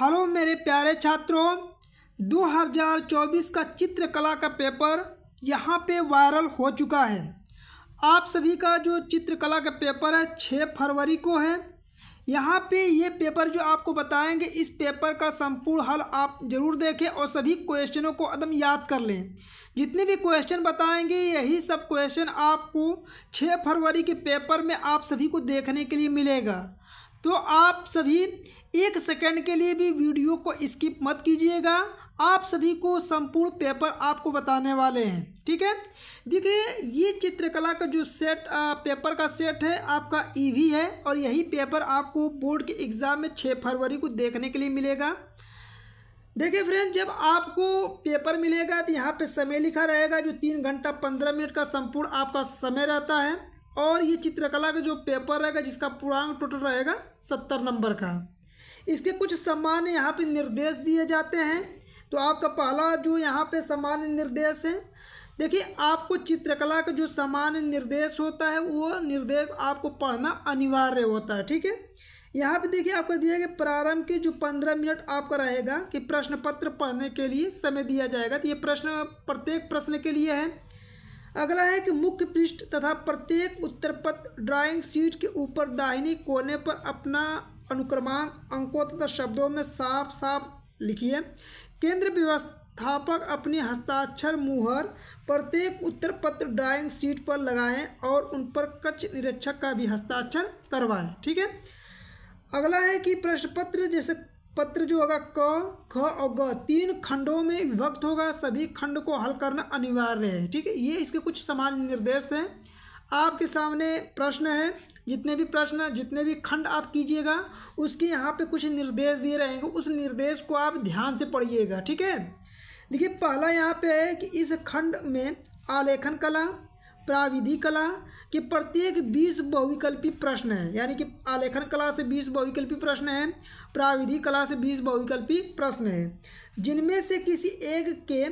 hello मेरे प्यारे छात्रों 2024 का चित्रकला का पेपर यहाँ पे वायरल हो चुका है आप सभी का जो चित्रकला का पेपर है छः फरवरी को है यहाँ पे ये पेपर जो आपको बताएंगे इस पेपर का संपूर्ण हल आप ज़रूर देखें और सभी क्वेश्चनों को एकदम याद कर लें जितने भी क्वेश्चन बताएंगे यही सब क्वेश्चन आपको 6 फरवरी के पेपर में आप सभी को देखने के लिए मिलेगा तो आप सभी एक सेकेंड के लिए भी वीडियो को स्किप मत कीजिएगा आप सभी को संपूर्ण पेपर आपको बताने वाले हैं ठीक है देखिए ये चित्रकला का जो सेट आ, पेपर का सेट है आपका ईवी e है और यही पेपर आपको बोर्ड के एग्ज़ाम में छः फरवरी को देखने के लिए मिलेगा देखिए फ्रेंड जब आपको पेपर मिलेगा तो यहाँ पे समय लिखा रहेगा जो तीन घंटा पंद्रह मिनट का संपूर्ण आपका समय रहता है और ये चित्रकला का जो पेपर रहेगा जिसका पूर्णांक टोटल रहेगा सत्तर नंबर का इसके कुछ सामान्य यहाँ पे निर्देश दिए जाते हैं तो आपका पहला जो यहाँ पे सामान्य निर्देश है देखिए आपको चित्रकला का जो सामान्य निर्देश होता है वो निर्देश आपको पढ़ना अनिवार्य होता है ठीक है यहाँ पे देखिए आपको दिया गया प्रारंभ के जो पंद्रह मिनट आपका रहेगा कि प्रश्न पत्र पढ़ने के लिए समय दिया जाएगा तो ये प्रश्न प्रत्येक प्रश्न के लिए है अगला है कि मुख्य पृष्ठ तथा प्रत्येक उत्तर पत्र ड्राइंग शीट के ऊपर दाहिनी कोने पर अपना अनुक्रमांक अंकों तथा शब्दों में साफ साफ लिखिए केंद्र व्यवस्थापक अपने हस्ताक्षर मुहर प्रत्येक उत्तर पत्र ड्राइंग सीट पर लगाएं और उन पर कच्छ निरीक्षक का भी हस्ताक्षर करवाएं ठीक है अगला है कि प्रश्न पत्र जैसे पत्र जो होगा क ख और ग तीन खंडों में विभक्त होगा सभी खंड को हल करना अनिवार्य है ठीक है ये इसके कुछ समाज निर्देश हैं आपके सामने प्रश्न है जितने भी प्रश्न जितने भी खंड आप कीजिएगा उसके यहाँ पे कुछ निर्देश दिए रहेंगे उस निर्देश को आप ध्यान से पढ़िएगा ठीक है देखिए पहला यहाँ पे है कि इस खंड में आलेखन कला प्राविधि कला के प्रत्येक बीस बहुविकल्पी प्रश्न है यानी कि आलेखन कला से बीस बहुविकल्पी प्रश्न है प्राविधि कला से बीस बहुविकल्पी प्रश्न है जिनमें से किसी एक के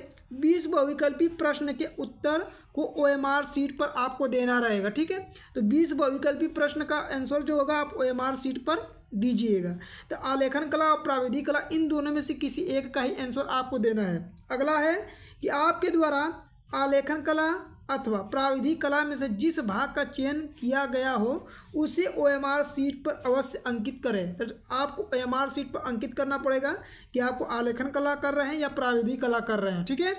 बीस बहुविकल्पी प्रश्न के उत्तर को ओ एम आर सीट पर आपको देना रहेगा ठीक है तो बीस बहुविकल्पी प्रश्न का आंसर जो होगा आप ओ एम आर सीट पर दीजिएगा तो आलेखन कला और प्राविधिक कला इन दोनों में से किसी एक का ही आंसर आपको देना है अगला है कि आपके द्वारा आलेखन कला अथवा प्राविधिक कला में से जिस भाग का चयन किया गया हो उसे ओ एम आर सीट पर अवश्य अंकित करें तो आपको ओ एम आर सीट पर अंकित करना पड़ेगा कि आपको आलेखन कला कर रहे हैं या प्राविधिक कला कर रहे हैं ठीक है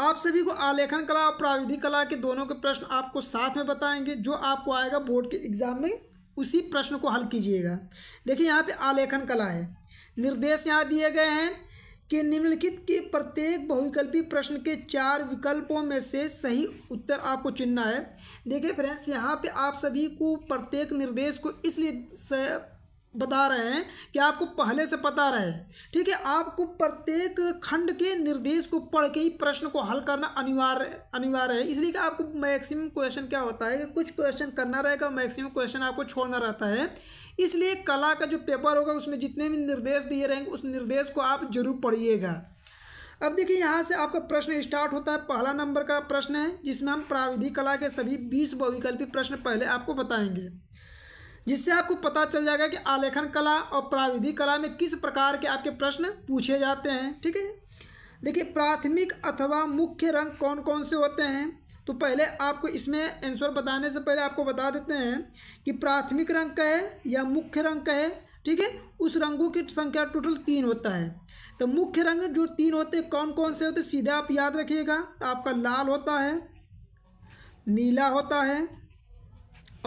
आप सभी को आलेखन कला और प्राविधिक कला के दोनों के प्रश्न आपको साथ में बताएंगे जो आपको आएगा बोर्ड के एग्जाम में उसी प्रश्न को हल कीजिएगा देखिए यहाँ पे आलेखन कला है निर्देश यहाँ दिए गए हैं कि निम्नलिखित के प्रत्येक बहुविकल्पी प्रश्न के चार विकल्पों में से सही उत्तर आपको चुनना है देखिए फ्रेंड्स यहाँ पे आप सभी को प्रत्येक निर्देश को इसलिए बता रहे हैं कि आपको पहले से पता रहे ठीक है आपको प्रत्येक खंड के निर्देश को पढ़ के ही प्रश्न को हल करना अनिवार्य अनिवार्य है इसलिए कि आपको मैक्सिमम क्वेश्चन क्या होता है कि कुछ क्वेश्चन करना रहेगा मैक्सिमम क्वेश्चन आपको छोड़ना रहता है इसलिए कला का जो पेपर होगा उसमें जितने भी निर्देश दिए रहेंगे उस निर्देश को आप जरूर पढ़िएगा अब देखिए यहाँ से आपका प्रश्न स्टार्ट होता है पहला नंबर का प्रश्न है जिसमें हम प्राविधिक कला के सभी बीस बहुविकल्पी प्रश्न पहले आपको बताएंगे जिससे आपको पता चल जाएगा कि आलेखन कला और प्राविधिक कला में किस प्रकार के आपके प्रश्न पूछे जाते हैं ठीक है देखिए प्राथमिक अथवा मुख्य रंग कौन कौन से होते हैं तो पहले आपको इसमें आंसर बताने से पहले आपको बता देते हैं कि प्राथमिक रंग कहे या मुख्य रंग कहे ठीक है उस रंगों की संख्या टोटल तीन होता है तो मुख्य रंग जो तीन होते हैं कौन कौन से होते हैं सीधे आप याद रखिएगा तो आपका लाल होता है नीला होता है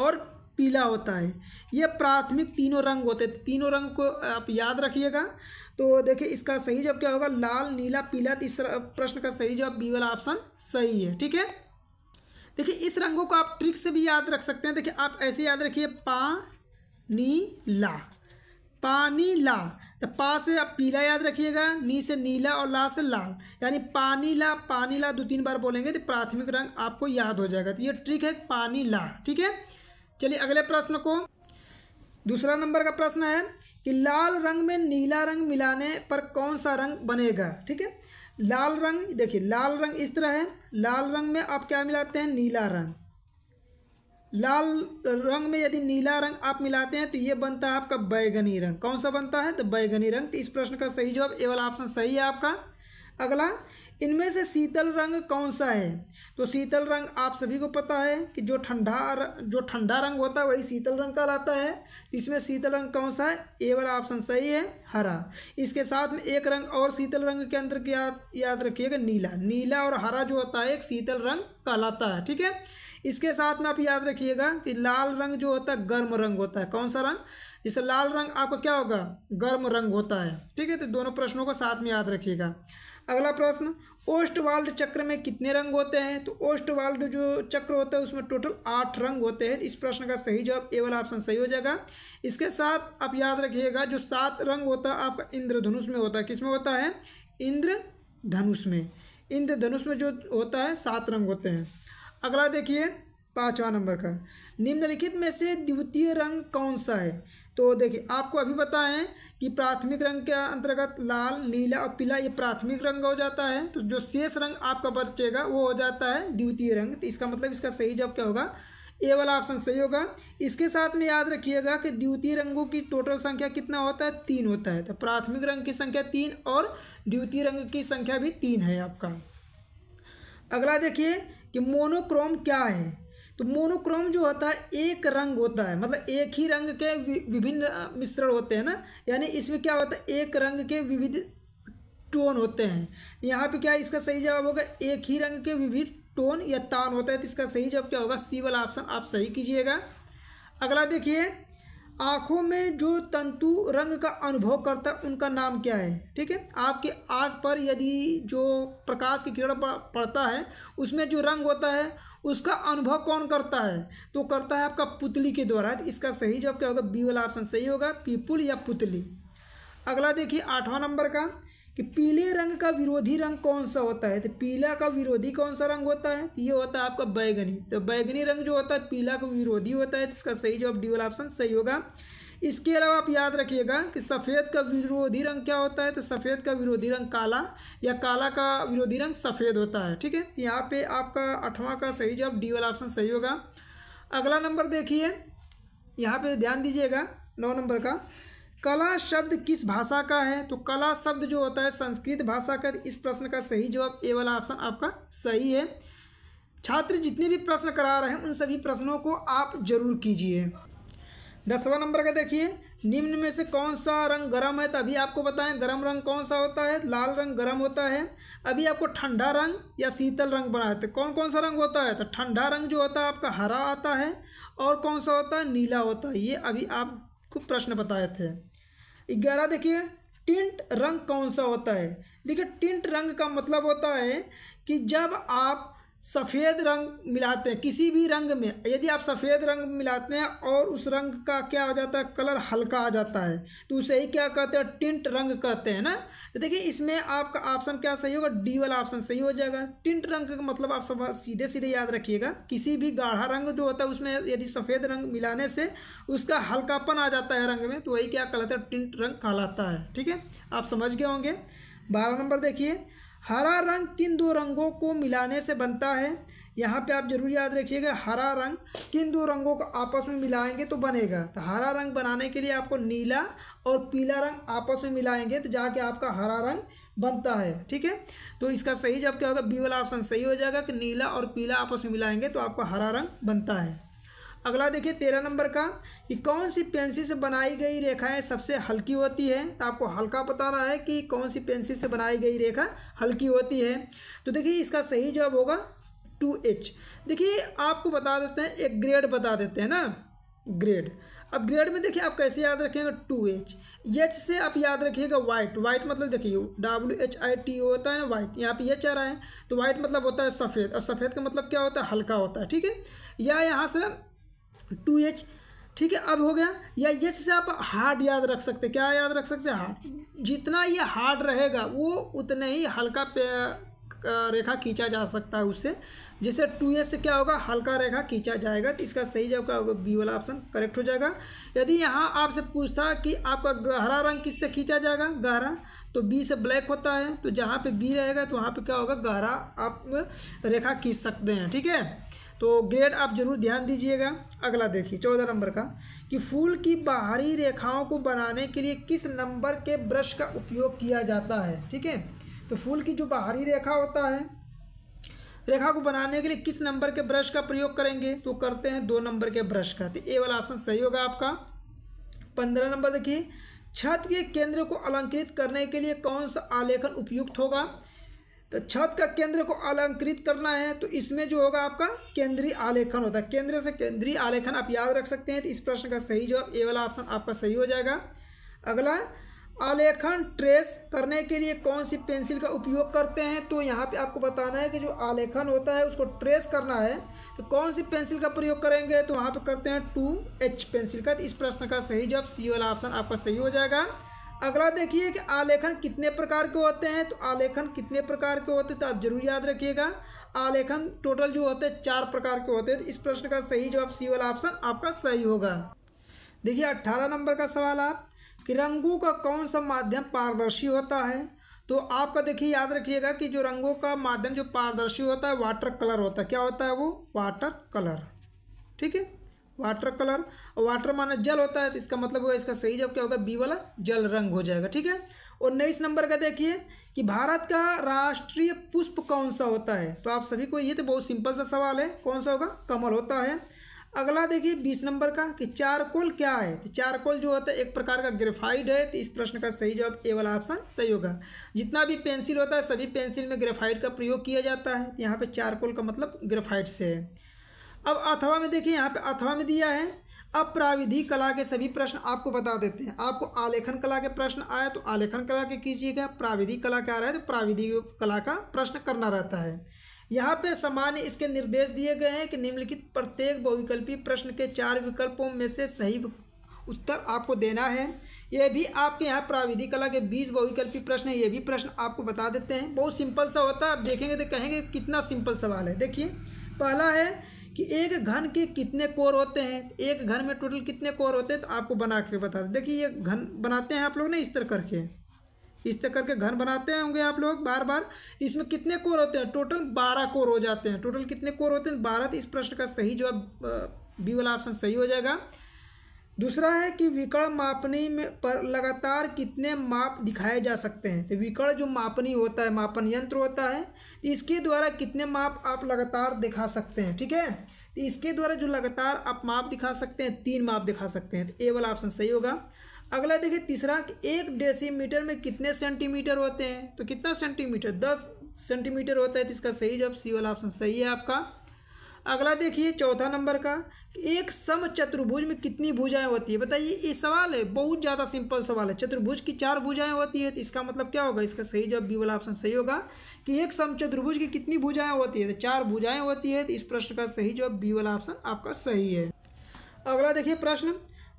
और पीला होता है ये प्राथमिक तीनों रंग होते हैं तीनों रंग को आप याद रखिएगा तो देखिए इसका सही जवाब क्या होगा लाल नीला पीला तीसरा प्रश्न का सही जवाब बी वाला ऑप्शन सही है ठीक है देखिए इस रंगों को आप ट्रिक से भी याद रख सकते हैं देखिए आप ऐसे याद रखिए नी ला पानी ला तो पा से आप पीला याद रखिएगा नी से नीला और ला से लाल यानी पानी ला पानी ला दो तीन बार बोलेंगे तो प्राथमिक रंग आपको याद हो जाएगा तो ये ट्रिक है पानी ला ठीक है चलिए अगले प्रश्न को दूसरा नंबर का प्रश्न है कि लाल रंग में नीला रंग मिलाने पर कौन सा रंग बनेगा ठीक है लाल रंग देखिए लाल रंग इस तरह है लाल रंग में आप क्या मिलाते हैं नीला रंग लाल रंग में यदि नीला रंग आप मिलाते हैं तो ये बनता है आपका बैगनी रंग कौन सा बनता है तो बैगनी रंग तो इस प्रश्न का सही जवाब ए वाला ऑप्शन सही है आपका अगला इनमें से शीतल रंग कौन सा है तो शीतल रंग आप सभी को पता है कि जो ठंडा जो ठंडा रंग होता है वही शीतल रंग कहलाता है इसमें शीतल रंग कौन सा है ए वाला ऑप्शन सही है हरा इसके साथ में एक रंग और शीतल रंग के अंदर याद याद रखिएगा नीला नीला और हरा जो होता है एक शीतल रंग कहलाता है ठीक है इसके साथ में आप याद रखिएगा कि लाल रंग जो होता है गर्म रंग होता है कौन सा रंग जैसे लाल रंग आपका क्या होगा गर्म रंग होता है ठीक है तो दोनों प्रश्नों को साथ में याद रखिएगा अगला प्रश्न ओस्टवाल्ड चक्र में कितने रंग होते हैं तो ओस्टवाल्ड जो चक्र होता है उसमें टोटल आठ रंग होते हैं इस प्रश्न का सही जवाब ए वाला ऑप्शन सही हो जाएगा इसके साथ आप याद रखिएगा जो सात रंग होता है आपका इंद्रधनुष में होता है किस में होता है इंद्रधनुष में इंद्रधनुष में जो होता है सात रंग होते हैं अगला देखिए पाँचवा नंबर का निम्नलिखित में से द्वितीय रंग कौन सा है तो देखिए आपको अभी बताएं कि प्राथमिक रंग के अंतर्गत लाल नीला और पीला ये प्राथमिक रंग हो जाता है तो जो शेष रंग आपका बचेगा वो हो जाता है द्वितीय रंग तो इसका मतलब इसका सही जवाब क्या होगा ए वाला ऑप्शन सही होगा इसके साथ में याद रखिएगा कि द्वितीय रंगों की टोटल संख्या कितना होता है तीन होता है तो प्राथमिक रंग की संख्या तीन और द्वितीय रंग की संख्या भी तीन है आपका अगला देखिए कि मोनोक्रोम क्या है तो मोनोक्रोम जो होता है एक रंग होता है मतलब एक ही रंग के विभिन्न मिश्रण होते हैं ना यानी इसमें क्या होता है एक रंग के विविध टोन होते हैं यहाँ पे क्या इसका सही जवाब होगा एक ही रंग के विविध टोन या तान होता है तो इसका सही जवाब क्या होगा सी वाला ऑप्शन आप सही कीजिएगा अगला देखिए आँखों में जो तंतु रंग का अनुभव करता है उनका नाम क्या है ठीक है आपके आँख पर यदि जो प्रकाश की किरण पड़ता है उसमें जो रंग होता है उसका अनुभव कौन करता है तो करता है आपका पुतली के द्वारा इसका सही जवाब क्या होगा बी वाला ऑप्शन सही होगा पीपुल या पुतली अगला देखिए आठवां नंबर का कि पीले रंग का विरोधी रंग कौन सा होता है तो पीला का विरोधी कौन सा रंग होता है ये होता है आपका बैगनी तो बैगनी रंग जो होता है पीला का विरोधी होता है तो इसका सही जवाब डी वाला ऑप्शन सही होगा इसके अलावा आप याद रखिएगा कि सफ़ेद का विरोधी रंग क्या होता है तो सफ़ेद का विरोधी रंग काला या काला का विरोधी रंग सफ़ेद होता है ठीक है यहाँ पे आपका आठवां का सही जवाब डी वाला ऑप्शन सही होगा अगला नंबर देखिए यहाँ पे ध्यान दीजिएगा नौ नंबर का कला शब्द किस भाषा का है तो कला शब्द जो होता है संस्कृत भाषा का इस प्रश्न का सही जवाब ए वाला ऑप्शन आपका सही है छात्र जितने भी प्रश्न करा रहे हैं उन सभी प्रश्नों को आप जरूर कीजिए दसवां नंबर का देखिए निम्न में से कौन सा रंग गर्म है तो अभी आपको बताएं गर्म रंग कौन सा होता है लाल रंग गर्म होता है अभी आपको ठंडा रंग या शीतल रंग बनाते हैं तो कौन कौन सा रंग होता है तो ठंडा रंग जो होता है आपका हरा आता है और कौन सा होता है नीला होता है ये अभी आपको प्रश्न बताए थे ग्यारह देखिए टिंट रंग कौन सा होता है देखिए टिंट रंग का मतलब होता है कि जब आप सफ़ेद रंग मिलाते हैं किसी भी रंग में यदि आप सफ़ेद रंग मिलाते हैं और उस रंग का क्या हो जाता है कलर हल्का आ जाता है तो उसे ही क्या कहते हैं टिंट रंग कहते हैं ना तो देखिए इसमें आपका ऑप्शन क्या सही होगा डी वाला ऑप्शन सही हो जाएगा टिंट रंग का मतलब आप सब सीधे सीधे याद रखिएगा किसी भी गाढ़ा रंग जो होता है उसमें यदि सफ़ेद रंग मिलाने से उसका हल्कापन आ जाता है रंग में तो वही क्या कहलाता है टिंट रंग कहलाता है ठीक है आप समझ गए होंगे बारह नंबर देखिए हरा रंग किन दो रंगों को मिलाने से बनता है यहाँ पे आप जरूर याद रखिएगा हरा रंग किन दो रंगों को आपस में मिलाएंगे तो बनेगा तो हरा रंग बनाने के लिए आपको नीला और पीला रंग आपस में मिलाएंगे तो जाके आपका हरा रंग बनता है ठीक है तो इसका सही जब क्या होगा बी वाला ऑप्शन सही हो जाएगा कि नीला और पीला आपस में मिलाएंगे तो आपका हरा रंग बनता है अगला देखिए तेरह नंबर का कि कौन सी पेंसिल से बनाई गई रेखाएं सबसे हल्की होती है तो आपको हल्का बता रहा है कि कौन सी पेंसिल से बनाई गई रेखा हल्की होती है तो देखिए इसका सही जवाब होगा टू एच देखिए आपको बता देते हैं एक ग्रेड बता देते हैं ना ग्रेड अब ग्रेड में देखिए आप कैसे याद रखेंगे टू एच एच से आप याद रखिएगा वाइट वाइट मतलब देखिए W H I T O होता है ना वाइट यहाँ पे एच आ रहा है तो वाइट मतलब होता है सफ़ेद और सफ़ेद का मतलब क्या होता है हल्का होता है ठीक है या यहाँ से टू एच ठीक है अब हो गया या एच से आप हार्ड याद रख सकते क्या याद रख सकते हार्ड जितना ये हार्ड रहेगा वो उतने ही हल्का रेखा खींचा जा सकता है उससे जिससे टू एच से क्या होगा हल्का रेखा खींचा जाएगा तो इसका सही जवाब क्या होगा बी वाला ऑप्शन करेक्ट हो जाएगा यदि यहाँ आपसे पूछता कि आपका गहरा रंग किससे खींचा जाएगा गहरा तो बी से ब्लैक होता है तो जहाँ पे बी रहेगा तो वहाँ पे क्या होगा गहरा आप रेखा खींच सकते हैं ठीक है तो ग्रेड आप जरूर ध्यान दीजिएगा अगला देखिए चौदह नंबर का कि फूल की बाहरी रेखाओं को बनाने के लिए किस नंबर के ब्रश का उपयोग किया जाता है ठीक है तो फूल की जो बाहरी रेखा होता है रेखा को बनाने के लिए किस नंबर के ब्रश का प्रयोग करेंगे तो करते हैं दो नंबर के ब्रश का तो ए वाला ऑप्शन सही होगा आपका पंद्रह नंबर देखिए छत के केंद्र को अलंकृत करने के लिए कौन सा आलेखन उपयुक्त होगा तो छत का केंद्र को अलंकृत करना है तो इसमें जो होगा आपका केंद्रीय आलेखन होता है केंद्र से केंद्रीय आलेखन आप याद रख सकते हैं तो इस प्रश्न का सही जवाब ए वाला ऑप्शन आपका सही हो जाएगा अगला आलेखन ट्रेस करने के लिए कौन सी पेंसिल का उपयोग करते हैं तो यहाँ पे आपको बताना है कि जो आलेखन होता है उसको ट्रेस करना है तो कौन सी पेंसिल का प्रयोग करेंगे तो वहाँ पे करते हैं टू एच पेंसिल का तो इस प्रश्न का सही जवाब सी वाला ऑप्शन आपका सही हो जाएगा अगला देखिए कि आलेखन कितने प्रकार के होते हैं तो आलेखन कितने प्रकार के होते हैं तो आप जरूर याद रखिएगा आलेखन टोटल जो होते हैं चार प्रकार के होते हैं तो इस प्रश्न का सही जवाब सी वाला ऑप्शन आपका सही होगा देखिए अट्ठारह नंबर का सवाल आप कि रंगों का कौन सा माध्यम पारदर्शी होता है तो आपका देखिए याद रखिएगा कि जो रंगों का माध्यम जो पारदर्शी होता है वाटर कलर होता है क्या होता है वो वाटर कलर ठीक है वाटर कलर और वाटर माना जल होता है तो इसका मतलब होगा इसका सही जवाब क्या होगा बी वाला जल रंग हो जाएगा ठीक है और उन्नीस नंबर का देखिए कि भारत का राष्ट्रीय पुष्प कौन सा होता है तो आप सभी को ये तो बहुत सिंपल सा सवाल है कौन सा होगा कमल होता है अगला देखिए बीस नंबर का कि चारकोल क्या है तो चारकोल जो होता है एक प्रकार का ग्रेफाइड है तो इस प्रश्न का सही जवाब ए वाला ऑप्शन सही होगा जितना भी पेंसिल होता है सभी पेंसिल में ग्रेफाइड का प्रयोग किया जाता है तो यहाँ पे चारकोल का मतलब ग्रेफाइड से है अब अथवा में देखिए यहाँ पे अथवा में दिया है अप्राविधि कला के सभी प्रश्न आपको बता देते हैं आपको आलेखन कला के प्रश्न आए तो आलेखन कला के कीजिएगा प्राविधि कला का आ रहा है तो प्राविधि कला का प्रश्न करना रहता है यहाँ पे सामान्य इसके निर्देश दिए गए हैं कि निम्नलिखित प्रत्येक बहुविकल्पी प्रश्न के चार विकल्पों में से सही उत्तर आपको देना है ये भी आपके यहाँ प्राविधि कला के बीस बहुविकल्पी प्रश्न है ये भी प्रश्न आपको बता देते हैं बहुत सिंपल सा होता है आप देखेंगे तो कहेंगे कितना सिंपल सवाल है देखिए पहला है कि एक घन के कितने कोर होते हैं एक घन में टोटल कितने कोर होते हैं तो आपको बना के बता दें देखिए ये घन बनाते हैं आप लोग ना इस तरह करके इस तरह करके घन बनाते होंगे आप लोग बार बार इसमें कितने कोर होते हैं टोटल बारह कोर हो जाते हैं टोटल कितने कोर होते हैं बारह तो इस प्रश्न का सही जवाब बी वाला ऑप्शन सही हो जाएगा दूसरा है कि विकर्ण मापनी में पर लगातार कितने माप दिखाए जा सकते हैं तो विकर्ण जो मापनी होता है मापन यंत्र होता है इसके द्वारा कितने माप आप लगातार दिखा सकते हैं ठीक है तो इसके द्वारा जो लगातार आप माप दिखा सकते हैं तीन माप दिखा सकते हैं तो ए वाला ऑप्शन सही होगा अगला देखिए तीसरा कि एक डेसीमीटर में कितने सेंटीमीटर होते हैं तो कितना सेंटीमीटर दस सेंटीमीटर होता है तो इसका सही जब सी वाला ऑप्शन सही है आपका अगला देखिए चौथा नंबर का एक सम चतुर्भुज में कितनी भुजाएं होती है बताइए ये सवाल है बहुत ज़्यादा सिंपल सवाल है चतुर्भुज की चार भुजाएं होती है तो इसका मतलब क्या होगा इसका सही जवाब बी वाला ऑप्शन सही होगा कि एक सम चतुर्भुज की कितनी भुजाएं होती है तो चार भुजाएं होती है तो इस प्रश्न का सही जवाब बी वाला ऑप्शन आपका सही है अगला देखिए प्रश्न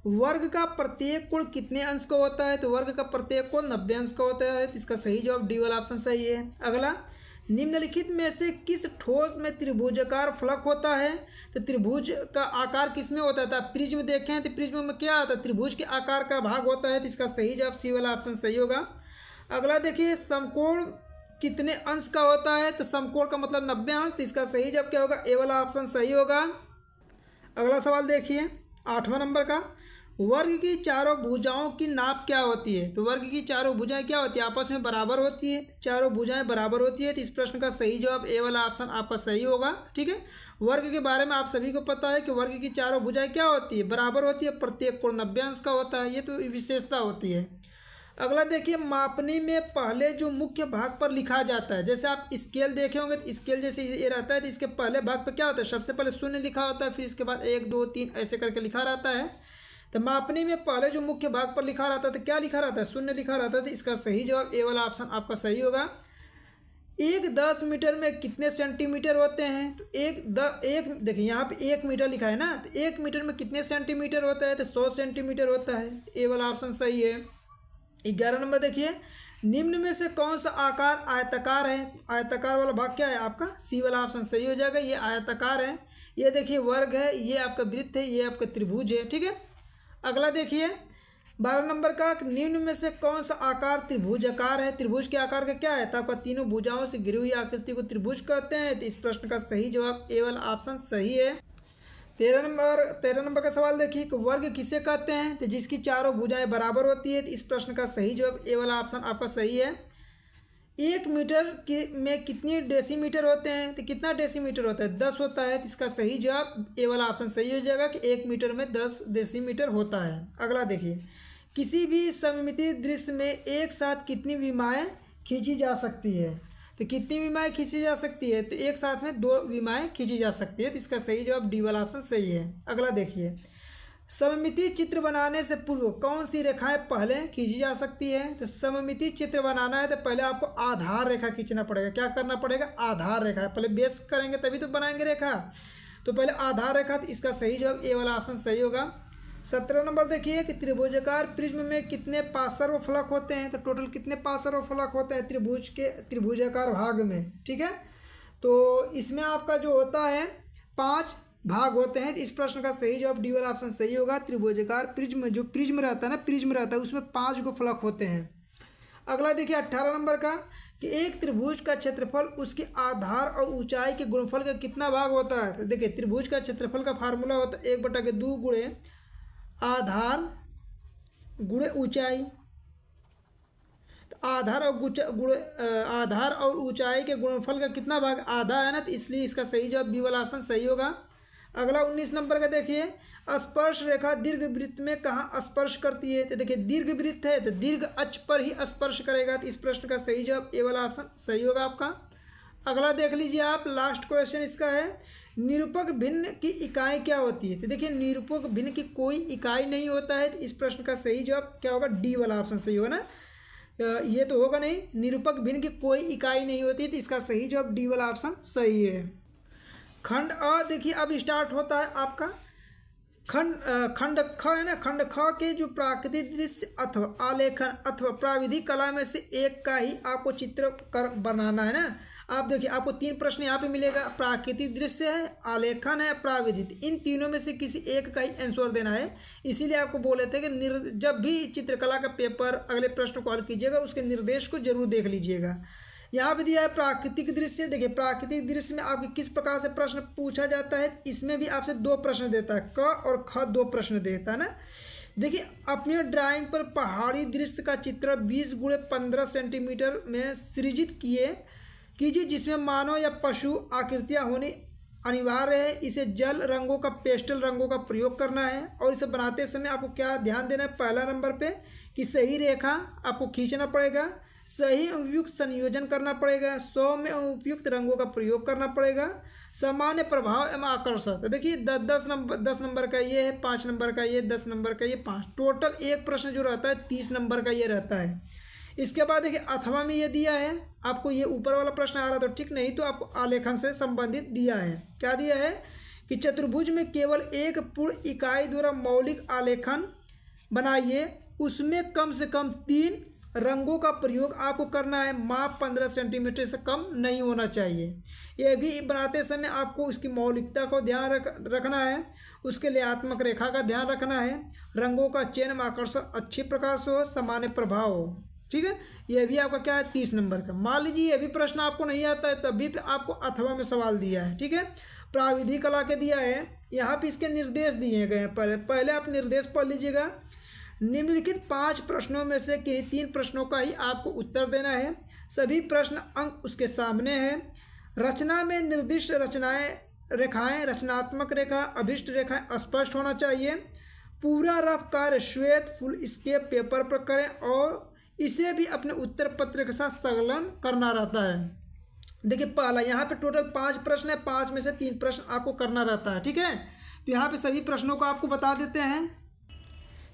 वर्ग का प्रत्येक कोण कितने अंश का होता है तो वर्ग का प्रत्येक कोण नब्बे अंश का होता है तो इसका सही जवाब डी वाला ऑप्शन सही है अगला निम्नलिखित में से किस ठोस में त्रिभुजकार फलक होता है तो त्रिभुज का आकार किस में होता था तो प्रिज्म देखें तो प्रिज्म में क्या आता है त्रिभुज के आकार का भाग होता है तो इसका सही जवाब सी वाला ऑप्शन सही होगा अगला देखिए समकोण कितने अंश का होता है तो समकोण का मतलब नब्बे अंश तो इसका सही जवाब क्या होगा ए वाला ऑप्शन सही होगा अगला सवाल देखिए आठवां नंबर का वर्ग की चारों भुजाओं की नाप क्या होती है तो वर्ग की चारों भुजाएं क्या होती है आपस में बराबर होती है चारों भुजाएं बराबर होती है तो इस प्रश्न का सही जवाब ए वाला ऑप्शन आपका सही होगा ठीक है वर्ग के बारे में आप सभी को पता है कि वर्ग की चारों भुजाएं क्या होती है बराबर होती है प्रत्येक कोण नब्बे अंश का होता है ये तो विशेषता होती है अगला देखिए मापनी में पहले जो मुख्य भाग पर लिखा जाता है जैसे आप स्केल देखे होंगे तो स्केल जैसे ये रहता है तो इसके पहले भाग पर क्या होता है सबसे पहले शून्य लिखा होता है फिर इसके बाद एक दो तीन ऐसे करके लिखा रहता है तो मापने में पहले जो मुख्य भाग पर लिखा रहता था तो क्या लिखा रहता है शून्य लिखा रहता था इसका सही जवाब ए वाला ऑप्शन आपका सही होगा एक दस मीटर में कितने सेंटीमीटर होते हैं तो एक द एक देखिए यहाँ पे एक मीटर लिखा है ना तो एक मीटर में कितने सेंटीमीटर होता है तो सौ सेंटीमीटर होता है ए वाला ऑप्शन सही है ग्यारह नंबर देखिए निम्न में से कौन सा आकार आयताकार है आयताकार वाला भाग क्या है आपका सी वाला ऑप्शन सही हो जाएगा ये आयताकार है ये देखिए वर्ग है ये आपका वृत्त है ये आपका त्रिभुज है ठीक है अगला देखिए बारह नंबर का निम्न में से कौन सा आकार त्रिभुज आकार है त्रिभुज के आकार का क्या है तो आपका तीनों भुजाओं से गिरी हुई आकृति को त्रिभुज कहते हैं तो इस प्रश्न का सही जवाब ए वाला ऑप्शन सही है तेरह नंबर तेरह नंबर का सवाल देखिए कि वर्ग किसे कहते हैं तो जिसकी चारों भुजाएं बराबर होती है तो इस प्रश्न का सही जवाब ए वाला ऑप्शन आपका सही है एक मीटर के में कितनी डेसीमीटर होते हैं तो कितना डेसीमीटर होता है दस होता है तो इसका सही जवाब ए वाला ऑप्शन सही हो जाएगा कि एक मीटर में दस डेसीमीटर होता है अगला देखिए किसी भी सममिति दृश्य में एक साथ कितनी विमाएँ खींची जा सकती है तो कितनी विमाएँ खींची जा सकती है तो एक साथ में दो विमाएँ खींची जा सकती है तो इसका सही जवाब डी वाला ऑप्शन सही है अगला देखिए सममिति चित्र बनाने से पूर्व कौन सी रेखाएं पहले खींची जा सकती है तो सममिति चित्र बनाना है तो पहले आपको आधार रेखा खींचना पड़ेगा क्या करना पड़ेगा आधार रेखा पहले बेस करेंगे तभी तो बनाएंगे रेखा तो पहले आधार रेखा तो इसका सही जवाब ए वाला ऑप्शन सही होगा सत्रह नंबर देखिए कि त्रिभुजकार प्रिज्म में कितने पासर्व फलक होते हैं तो टोटल कितने पासर्व फलक होते हैं त्रिभुज के त्रिभुजाकार भाग में ठीक है तो इसमें आपका जो होता है पाँच भाग होते हैं तो इस प्रश्न का सही जवाब डी वाला ऑप्शन सही होगा त्रिभुजकार प्रिज्म जो प्रिज्म रहता है ना प्रिज्म रहता है उसमें पाँच गो फलक होते हैं अगला देखिए अट्ठारह नंबर का कि एक त्रिभुज का क्षेत्रफल उसके आधार और ऊंचाई के गुणफल का कितना भाग होता है तो देखिए त्रिभुज का क्षेत्रफल का फार्मूला होता है एक बटा के दो गुणे आधार गुणे ऊंचाई तो आधार और गुणे आधार और ऊंचाई के गुणफल का कितना भाग आधा है ना तो इसलिए इसका सही जवाब बी वाला ऑप्शन सही होगा अगला उन्नीस नंबर का देखिए स्पर्श रेखा दीर्घ वृत्त में कहाँ स्पर्श करती है तो देखिए दीर्घ वृत्त है तो दीर्घ अच पर ही स्पर्श करेगा तो इस प्रश्न का सही जवाब ए वाला ऑप्शन सही होगा आपका अगला देख लीजिए आप लास्ट क्वेश्चन इसका है निरूपक भिन्न की इकाई क्या होती है तो देखिए निरूपक भिन्न की कोई इकाई नहीं होता है तो इस प्रश्न का सही जवाब क्या होगा डी वाला ऑप्शन सही होगा ना ये तो होगा नहीं निरूपक भिन्न की कोई इकाई नहीं होती तो इसका सही जवाब डी वाला ऑप्शन सही है खंड अ देखिए अब स्टार्ट होता है आपका खंड खंड ख है ना खंड ख के जो प्राकृतिक दृश्य अथवा आलेखन अथवा प्राविधिक कला में से एक का ही आपको चित्र कर बनाना है ना आप देखिए आपको तीन प्रश्न यहाँ पे मिलेगा प्राकृतिक दृश्य है आलेखन है प्राविधिक इन तीनों में से किसी एक का ही आंसर देना है इसीलिए आपको बोले थे कि निर् जब भी चित्रकला का पेपर अगले प्रश्न को हल कीजिएगा उसके निर्देश को जरूर देख लीजिएगा यहाँ पे दिया है प्राकृतिक दृश्य देखिए प्राकृतिक दृश्य में आपके किस प्रकार से प्रश्न पूछा जाता है इसमें भी आपसे दो प्रश्न देता है क और ख दो प्रश्न देता है ना देखिए अपने ड्राइंग पर पहाड़ी दृश्य का चित्र बीस गुड़े पंद्रह सेंटीमीटर में सृजित किए कीजिए जिसमें मानव या पशु आकृतियाँ होनी अनिवार्य है इसे जल रंगों का पेस्टल रंगों का प्रयोग करना है और इसे बनाते समय आपको क्या ध्यान देना है पहला नंबर पे कि सही रेखा आपको खींचना पड़ेगा सही उपयुक्त संयोजन करना पड़ेगा सौ में उपयुक्त रंगों का प्रयोग करना पड़ेगा सामान्य प्रभाव एवं आकर्षण तो देखिए दस दस नंबर दस नंबर का ये है पाँच नंबर का ये दस नंबर का ये पाँच टोटल एक प्रश्न जो रहता है तीस नंबर का ये रहता है इसके बाद देखिए अथवा में ये दिया है आपको ये ऊपर वाला प्रश्न आ रहा तो ठीक नहीं तो आपको आलेखन से संबंधित दिया है क्या दिया है कि चतुर्भुज में केवल एक पूर्ण इकाई द्वारा मौलिक आलेखन बनाइए उसमें कम से कम तीन रंगों का प्रयोग आपको करना है माप पंद्रह सेंटीमीटर से कम नहीं होना चाहिए यह भी बनाते समय आपको उसकी मौलिकता को ध्यान रख रखना है उसके लिए आत्मक रेखा का ध्यान रखना है रंगों का चयन आकर्षण अच्छे प्रकार से हो सामान्य प्रभाव हो ठीक है यह भी आपका क्या है तीस नंबर का मान लीजिए यह भी प्रश्न आपको नहीं आता है तभी भी आपको अथवा में सवाल दिया है ठीक है प्राविधि कला के दिया है यहाँ पे इसके निर्देश दिए गए हैं पहले पहले आप निर्देश पढ़ लीजिएगा निम्नलिखित पांच प्रश्नों में से किन्हीं तीन प्रश्नों का ही आपको उत्तर देना है सभी प्रश्न अंक उसके सामने है रचना में निर्दिष्ट रचनाएं रेखाएं रचनात्मक रेखा अभिष्ट रेखाएं स्पष्ट होना चाहिए पूरा रफ कार्य श्वेत फुल स्केप पेपर पर करें और इसे भी अपने उत्तर पत्र के साथ संलग्न करना रहता है देखिए पहला यहाँ पे टोटल पांच प्रश्न है पांच में से तीन प्रश्न आपको करना रहता है ठीक है तो यहाँ पे सभी प्रश्नों को आपको बता देते हैं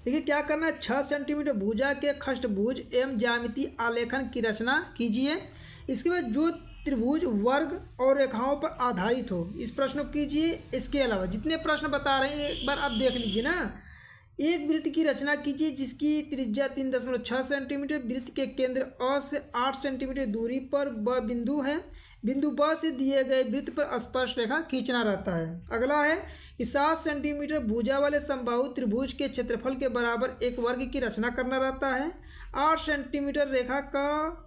देखिए क्या करना है छः सेंटीमीटर भूजा के खष्टभुज एवं ज्यामिति आलेखन की रचना कीजिए इसके बाद जो त्रिभुज वर्ग और रेखाओं पर आधारित हो इस प्रश्न को कीजिए इसके अलावा जितने प्रश्न बता रहे हैं एक बार आप देख लीजिए ना एक वृत्त की रचना कीजिए जिसकी त्रिज्या तीन दशमलव छः सेंटीमीटर वृत्त के केंद्र अ से आठ सेंटीमीटर दूरी पर ब बिंदु है बिंदु ब से दिए गए वृत्त पर स्पर्श रेखा खींचना रहता है अगला है सात सेंटीमीटर भुजा वाले समबाहु त्रिभुज के क्षेत्रफल के बराबर एक वर्ग की रचना करना रहता है आठ सेंटीमीटर रेखा का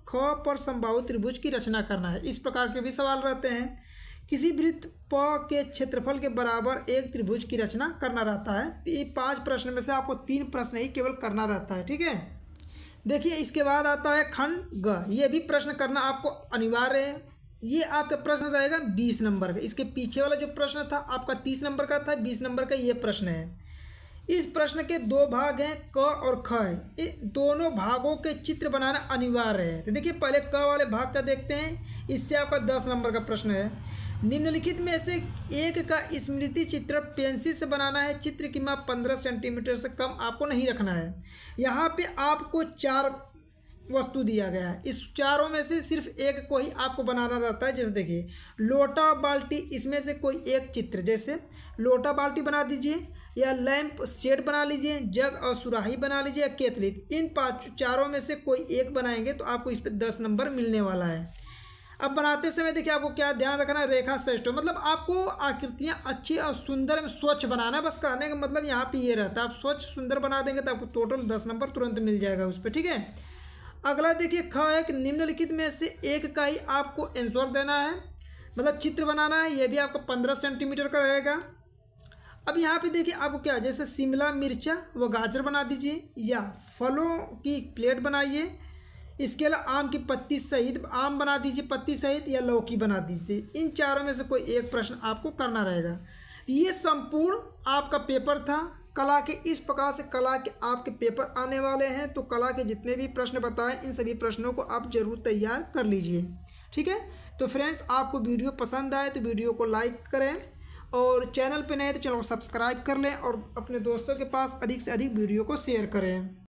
ख पर संभा त्रिभुज की रचना करना है इस प्रकार के भी सवाल रहते हैं किसी वृत्त प के क्षेत्रफल के बराबर एक त्रिभुज की रचना करना रहता है तो ये पांच प्रश्न में से आपको तीन प्रश्न ही केवल करना रहता है ठीक है देखिए इसके बाद आता है खंड ग ये भी प्रश्न करना आपको अनिवार्य है ये आपका प्रश्न रहेगा बीस नंबर का इसके पीछे वाला जो प्रश्न था आपका तीस नंबर का था बीस नंबर का ये प्रश्न है इस प्रश्न के दो भाग हैं क और ख है दोनों भागों के चित्र बनाना अनिवार्य है तो देखिए पहले क वाले भाग का देखते हैं इससे आपका दस नंबर का प्रश्न है निम्नलिखित में से एक का स्मृति चित्र पेंसिल से बनाना है चित्र की माप पंद्रह सेंटीमीटर से कम आपको नहीं रखना है यहाँ पे आपको चार वस्तु दिया गया है इस चारों में से सिर्फ एक को ही आपको बनाना रहता है जैसे देखिए लोटा बाल्टी इसमें से कोई एक चित्र जैसे लोटा बाल्टी बना दीजिए या लैंप सेट बना लीजिए जग और सुराही बना लीजिए या केतली इन पाँच चारों में से कोई एक बनाएंगे तो आपको इस पर दस नंबर मिलने वाला है अब बनाते समय देखिए आपको क्या ध्यान रखना है रेखा श्रेष्ठ मतलब आपको आकृतियाँ अच्छी और सुंदर में स्वच्छ बनाना है बस कहने का मतलब यहाँ पे ये रहता है आप स्वच्छ सुंदर बना देंगे तो आपको टोटल दस नंबर तुरंत मिल जाएगा उस पर ठीक है अगला देखिए ख है कि निम्नलिखित में से एक का ही आपको आंसर देना है मतलब चित्र बनाना है ये भी आपका पंद्रह सेंटीमीटर का रहेगा अब यहाँ पे देखिए आपको क्या जैसे शिमला मिर्चा व गाजर बना दीजिए या फलों की प्लेट बनाइए इसके अलावा आम की पत्ती सहित आम बना दीजिए पत्ती सहित या लौकी बना दीजिए इन चारों में से कोई एक प्रश्न आपको करना रहेगा ये संपूर्ण आपका पेपर था कला के इस प्रकार से कला के आपके पेपर आने वाले हैं तो कला के जितने भी प्रश्न बताएं इन सभी प्रश्नों को आप जरूर तैयार कर लीजिए ठीक है तो फ्रेंड्स आपको वीडियो पसंद आए तो वीडियो को लाइक करें और चैनल पर नए तो चैनल को सब्सक्राइब कर लें और अपने दोस्तों के पास अधिक से अधिक वीडियो को शेयर करें